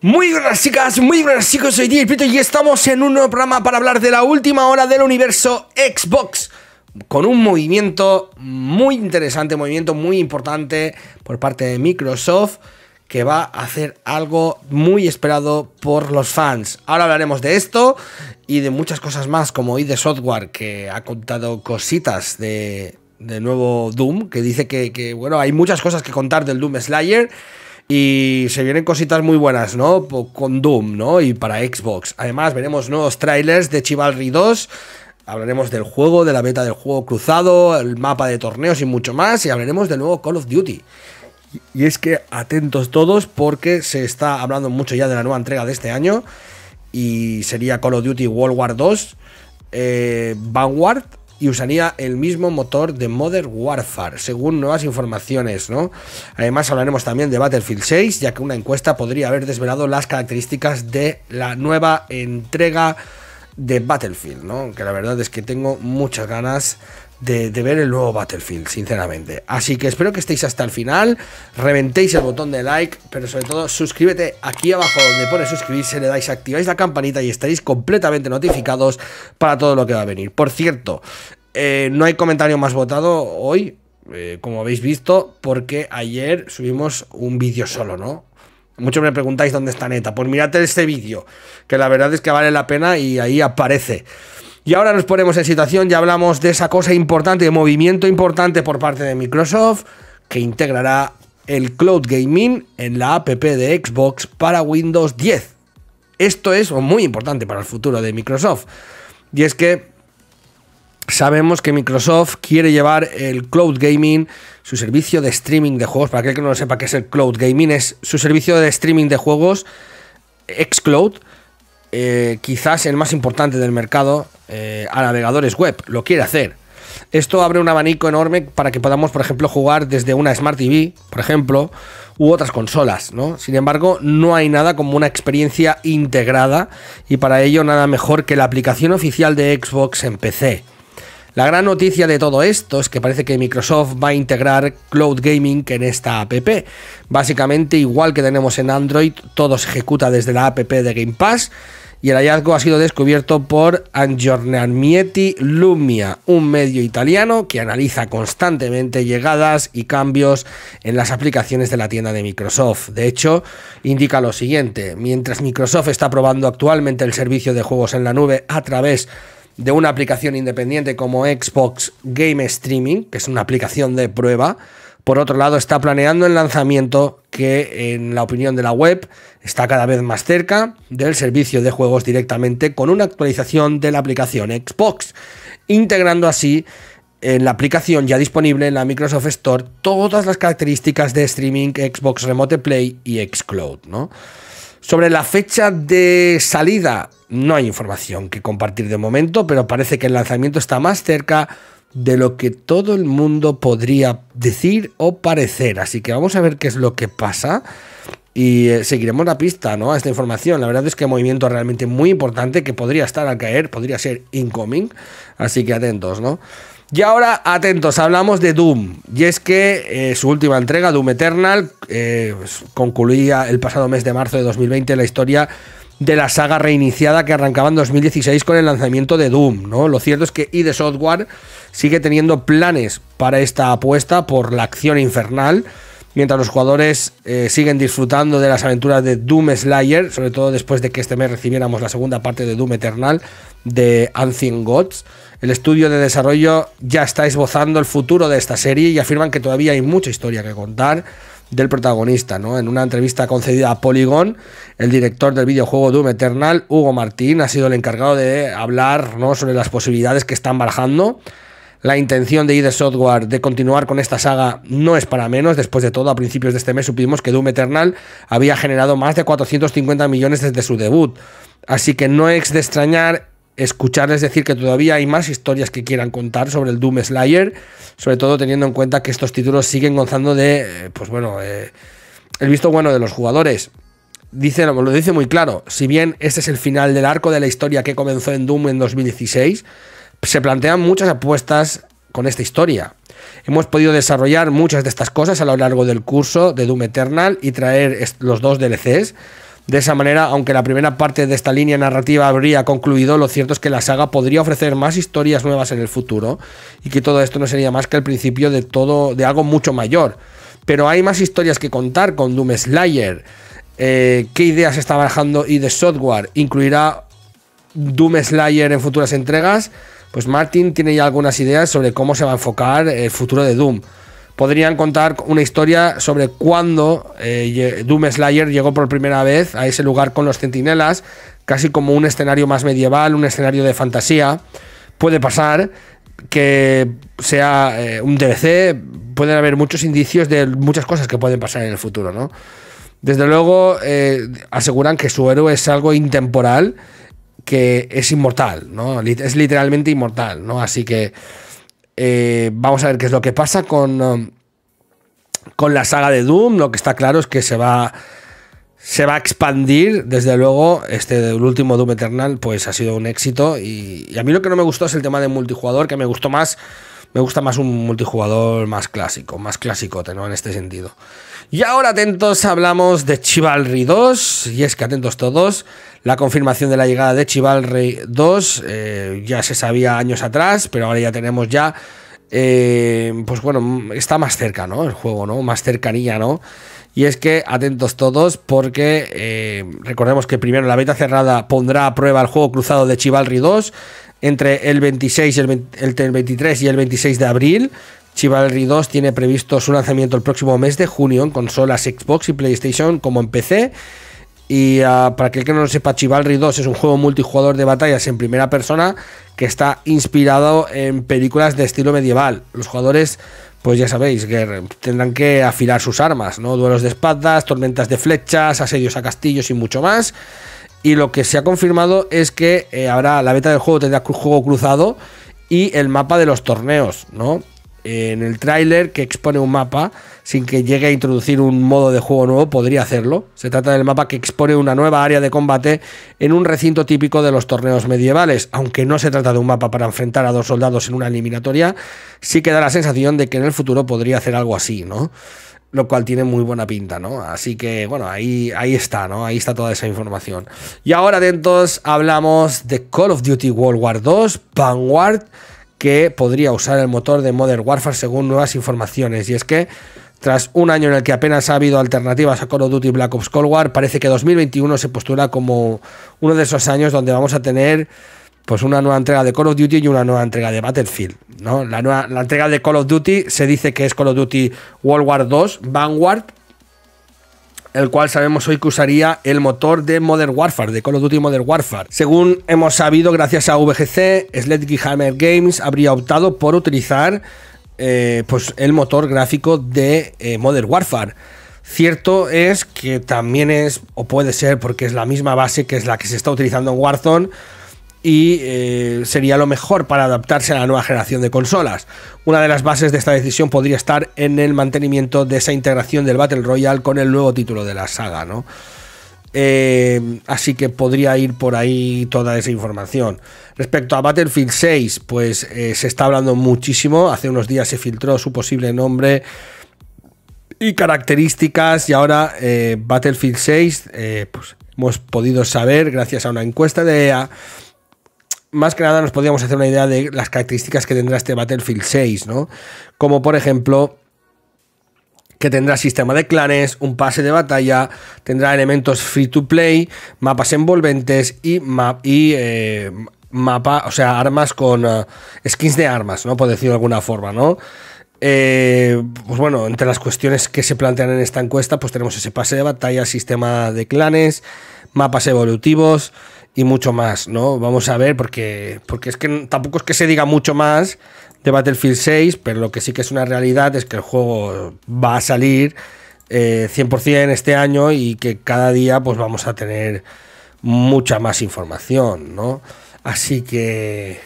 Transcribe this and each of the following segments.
Muy buenas chicas, muy buenas chicos, soy DJ y estamos en un nuevo programa para hablar de la última hora del universo Xbox con un movimiento muy interesante, movimiento muy importante por parte de Microsoft que va a hacer algo muy esperado por los fans. Ahora hablaremos de esto y de muchas cosas más, como ID Software, que ha contado cositas de, de nuevo Doom, que dice que, bueno, hay muchas cosas que contar del Doom Slayer. Y se vienen cositas muy buenas, ¿no? Con Doom, ¿no? Y para Xbox. Además, veremos nuevos trailers de Chivalry 2, hablaremos del juego, de la beta del juego cruzado, el mapa de torneos y mucho más, y hablaremos del nuevo Call of Duty. Y es que atentos todos porque se está hablando mucho ya de la nueva entrega de este año y sería Call of Duty World War 2 eh, Vanguard y usaría el mismo motor de Modern Warfare, según nuevas informaciones, ¿no? Además hablaremos también de Battlefield 6, ya que una encuesta podría haber desvelado las características de la nueva entrega de Battlefield, ¿no? Que la verdad es que tengo muchas ganas de, ver el nuevo Battlefield, sinceramente. Así que espero que estéis hasta el final, reventéis el botón de like, pero sobre todo suscríbete aquí abajo donde pone suscribirse, le dais, activáis la campanita y estaréis completamente notificados para todo lo que va a venir. Por cierto, eh, no hay comentario más votado hoy, eh, como habéis visto, porque ayer subimos un vídeo solo, ¿no? Muchos me preguntáis dónde está Neta. Pues mirad este vídeo, que la verdad es que vale la pena y ahí aparece. Y ahora nos ponemos en situación, ya hablamos de esa cosa importante, de movimiento importante por parte de Microsoft, que integrará el cloud gaming en la app de Xbox para Windows 10. Esto es muy importante para el futuro de Microsoft. Y es que sabemos que Microsoft quiere llevar el cloud gaming, su servicio de streaming de juegos, para aquel que no lo sepa qué es el cloud gaming, es su servicio de streaming de juegos, xCloud, eh, quizás el más importante del mercado eh, a navegadores web. Lo quiere hacer. Esto abre un abanico enorme para que podamos, por ejemplo, jugar desde una Smart TV, por ejemplo, u otras consolas, Sin embargo, no hay nada como una experiencia integrada y para ello nada mejor que la aplicación oficial de Xbox en PC. La gran noticia de todo esto es que parece que Microsoft va a integrar cloud gaming en esta app. Básicamente, igual que tenemos en Android, todo se ejecuta desde la app de Game Pass y el hallazgo ha sido descubierto por Angiornamieti Lumia, un medio italiano que analiza constantemente llegadas y cambios en las aplicaciones de la tienda de Microsoft. De hecho, indica lo siguiente, mientras Microsoft está probando actualmente el servicio de juegos en la nube a través de una aplicación independiente como Xbox Game Streaming, que es una aplicación de prueba, por otro lado, está planeando el lanzamiento que, en la opinión de la web, está cada vez más cerca del servicio de juegos directamente con una actualización de la aplicación Xbox, integrando así en la aplicación ya disponible en la Microsoft Store todas las características de streaming Xbox Remote Play y Xcloud. ¿no? Sobre la fecha de salida, no hay información que compartir de momento, pero parece que el lanzamiento está más cerca de lo que todo el mundo podría decir o parecer. Así que vamos a ver qué es lo que pasa y eh, seguiremos la pista ¿no? a esta información. La verdad es que movimiento realmente muy importante que podría estar al caer, podría ser incoming, así que atentos, ¿no? Y ahora, atentos, hablamos de Doom. Y es que eh, su última entrega, Doom Eternal, eh, pues, concluía el pasado mes de marzo de 2020 la historia de la saga reiniciada que arrancaba en 2016 con el lanzamiento de Doom. ¿no? Lo cierto es que ID Software sigue teniendo planes para esta apuesta por la acción infernal, mientras los jugadores eh, siguen disfrutando de las aventuras de Doom Slayer, sobre todo después de que este mes recibiéramos la segunda parte de Doom Eternal de Ancient Gods. El estudio de desarrollo ya está esbozando el futuro de esta serie y afirman que todavía hay mucha historia que contar del protagonista. ¿no? En una entrevista concedida a Polygon, el director del videojuego Doom Eternal, Hugo Martín, ha sido el encargado de hablar ¿no? sobre las posibilidades que están barajando. La intención de ID Software de continuar con esta saga no es para menos. Después de todo, a principios de este mes supimos que Doom Eternal había generado más de 450 millones desde su debut. Así que no es de extrañar escucharles decir que todavía hay más historias que quieran contar sobre el Doom Slayer, sobre todo teniendo en cuenta que estos títulos siguen gozando de, eh, pues bueno, eh, el visto bueno de los jugadores. Dice, lo dice muy claro, si bien este es el final del arco de la historia que comenzó en Doom en 2016, se plantean muchas apuestas con esta historia. Hemos podido desarrollar muchas de estas cosas a lo largo del curso de Doom Eternal y traer los dos DLCs de esa manera, aunque la primera parte de esta línea narrativa habría concluido, lo cierto es que la saga podría ofrecer más historias nuevas en el futuro y que todo esto no sería más que el principio de todo de algo mucho mayor. Pero hay más historias que contar con Doom Slayer. Eh, ¿Qué ideas está barajando y de software? ¿Incluirá Doom Slayer en futuras entregas? Pues Martin tiene ya algunas ideas sobre cómo se va a enfocar el futuro de Doom podrían contar una historia sobre cuando eh, Doom Slayer llegó por primera vez a ese lugar con los centinelas, casi como un escenario más medieval, un escenario de fantasía. Puede pasar que sea eh, un DLC, pueden haber muchos indicios de muchas cosas que pueden pasar en el futuro, ¿no? Desde luego, eh, aseguran que su héroe es algo intemporal, que es inmortal, ¿no? Es literalmente inmortal, ¿no? Así que eh, vamos a ver qué es lo que pasa con, um, con la saga de Doom. Lo que está claro es que se va, se va a expandir. Desde luego, este, el último Doom Eternal pues, ha sido un éxito. Y, y a mí lo que no me gustó es el tema de multijugador, que me gustó más me gusta más un multijugador más clásico, más clásico, ¿no? En este sentido. Y ahora, atentos, hablamos de Chivalry 2. Y es que, atentos todos, la confirmación de la llegada de Chivalry 2 eh, ya se sabía años atrás, pero ahora ya tenemos ya. Eh, pues bueno, está más cerca, ¿no? El juego, ¿no? Más cercanía, ¿no? Y es que, atentos todos, porque eh, recordemos que primero la beta cerrada pondrá a prueba el juego cruzado de Chivalry 2, entre el 26 el, 23 y el 26 de abril. Chivalry 2 tiene previsto su lanzamiento el próximo mes de junio en consolas Xbox y PlayStation como en PC. Y ah, para aquel que no lo sepa, Chivalry 2 es un juego multijugador de batallas en primera persona que está inspirado en películas de estilo medieval. Los jugadores, pues ya sabéis, tendrán que afilar sus armas, ¿no? Duelos de espadas, tormentas de flechas, asedios a castillos y mucho más. Y lo que se ha confirmado es que habrá eh, ahora la beta del juego tendrá juego cruzado y el mapa de los torneos, ¿no? En el tráiler que expone un mapa, sin que llegue a introducir un modo de juego nuevo, podría hacerlo. Se trata del mapa que expone una nueva área de combate en un recinto típico de los torneos medievales. Aunque no se trata de un mapa para enfrentar a dos soldados en una eliminatoria, sí que da la sensación de que en el futuro podría hacer algo así, ¿no? lo cual tiene muy buena pinta, ¿no? Así que, bueno, ahí, ahí está, ¿no? Ahí está toda esa información. Y ahora, atentos, hablamos de Call of Duty World War II, Vanguard, que podría usar el motor de Modern Warfare según nuevas informaciones. Y es que, tras un año en el que apenas ha habido alternativas a Call of Duty Black Ops Cold War, parece que 2021 se postula como uno de esos años donde vamos a tener pues una nueva entrega de Call of Duty y una nueva entrega de Battlefield. ¿no? La, nueva, entrega de Call of Duty se dice que es Call of Duty World War 2 Vanguard, el cual sabemos hoy que usaría el motor de Modern Warfare, de Call of Duty Modern Warfare. Según hemos sabido, gracias a VGC, Sledgehammer Games habría optado por utilizar eh, pues el motor gráfico de eh, Modern Warfare. Cierto es que también es, o puede ser, porque es la misma base que es la que se está utilizando en Warzone, y eh, sería lo mejor para adaptarse a la nueva generación de consolas. Una de las bases de esta decisión podría estar en el mantenimiento de esa integración del Battle Royale con el nuevo título de la saga, ¿no? Eh, así que podría ir por ahí toda esa información. Respecto a Battlefield 6, pues eh, se está hablando muchísimo. Hace unos días se filtró su posible nombre y características. Y ahora Battlefield 6, pues hemos podido saber, gracias a una encuesta de EA, más que nada nos podríamos hacer una idea de las características que tendrá este Battlefield 6, ¿no? Como por ejemplo que tendrá sistema de clanes, un pase de batalla, tendrá elementos free to play, mapas envolventes y, map y eh, mapa, o sea, armas con eh, skins de armas, ¿no? Por decirlo de alguna forma, ¿no? Eh, pues bueno, entre las cuestiones que se plantean en esta encuesta, pues tenemos ese pase de batalla, sistema de clanes, mapas evolutivos y mucho más, ¿no? Vamos a ver, porque, porque es que tampoco es que se diga mucho más de Battlefield 6, pero lo que sí que es una realidad es que el juego va a salir 100% eh, este año y que cada día pues vamos a tener mucha más información, ¿no? Así que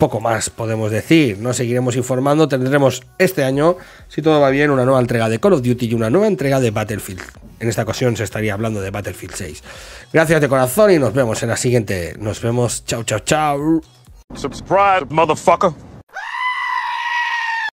poco más podemos decir. Nos seguiremos informando. Tendremos este año, si todo va bien, una nueva entrega de Call of Duty y una nueva entrega de Battlefield. En esta ocasión se estaría hablando de Battlefield 6. Gracias de corazón y nos vemos en la siguiente. Nos vemos. Chao, chao, chao. Subscribe, motherfucker.